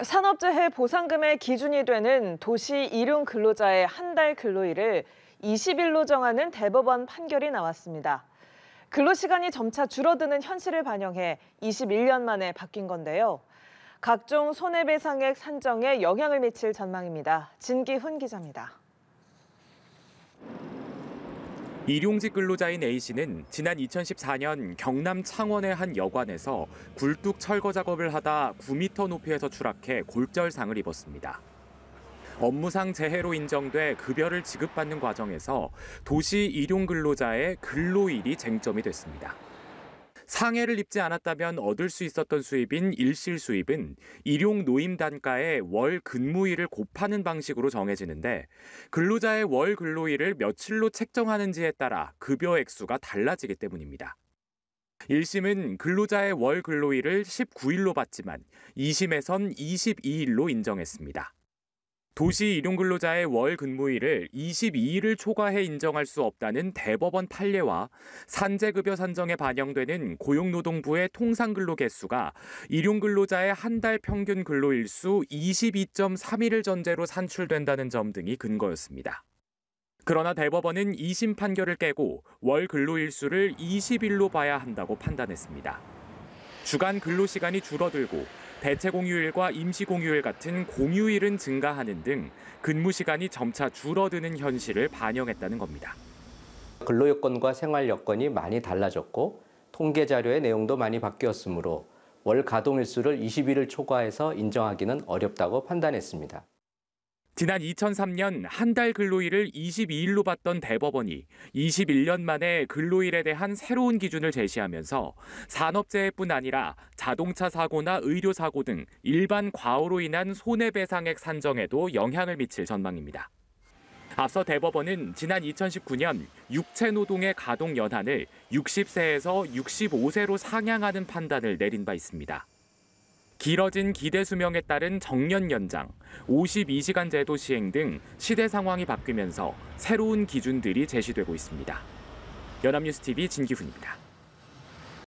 산업재해 보상금의 기준이 되는 도시 일용 근로자의 한 달 근로일을 20일로 정하는 대법원 판결이 나왔습니다. 근로시간이 점차 줄어드는 현실을 반영해 21년 만에 바뀐 건데요. 각종 손해배상액 산정에 영향을 미칠 전망입니다. 진기훈 기자입니다. 일용직 근로자인 A씨는 지난 2014년 경남 창원의 한 여관에서 굴뚝 철거 작업을 하다 9m 높이에서 추락해 골절상을 입었습니다. 업무상 재해로 인정돼 급여를 지급받는 과정에서 도시 일용 근로자의 근로일이 쟁점이 됐습니다. 상해를 입지 않았다면 얻을 수 있었던 수입인 일실 수입은 일용 노임 단가의월 근무일을 곱하는 방식으로 정해지는데 근로자의 월 근로일을 며칠로 책정하는지에 따라 급여 액수가 달라지기 때문입니다. 1심은 근로자의 월 근로일을 19일로 봤지만 2심에선 22일로 인정했습니다. 도시 일용 근로자의 월 근무일을 22일을 초과해 인정할 수 없다는 대법원 판례와 산재급여 산정에 반영되는 고용노동부의 통상근로 개수가 일용 근로자의 한 달 평균 근로일수 22.3일을 전제로 산출된다는 점 등이 근거였습니다. 그러나 대법원은 2심 판결을 깨고 월 근로일수를 20일로 봐야 한다고 판단했습니다. 주간 근로시간이 줄어들고 대체 공휴일과 임시 공휴일 같은 공휴일은 증가하는 등 근무 시간이 점차 줄어드는 현실을 반영했다는 겁니다. 근로 여건과 생활 여건이 많이 달라졌고 통계 자료의 내용도 많이 바뀌었으므로 월 가동 일수를 20일을 초과해서 인정하기는 어렵다고 판단했습니다. 지난 2003년 한 달 근로일을 22일로 봤던 대법원이 21년 만에 근로일에 대한 새로운 기준을 제시하면서 산업재해뿐 아니라 자동차 사고나 의료 사고 등 일반 과오로 인한 손해배상액 산정에도 영향을 미칠 전망입니다. 앞서 대법원은 지난 2019년 육체노동의 가동 연한을 60세에서 65세로 상향하는 판단을 내린 바 있습니다. 길어진 기대 수명에 따른 정년 연장, 52시간 제도 시행 등 시대 상황이 바뀌면서 새로운 기준들이 제시되고 있습니다. 연합뉴스 TV 진기훈입니다.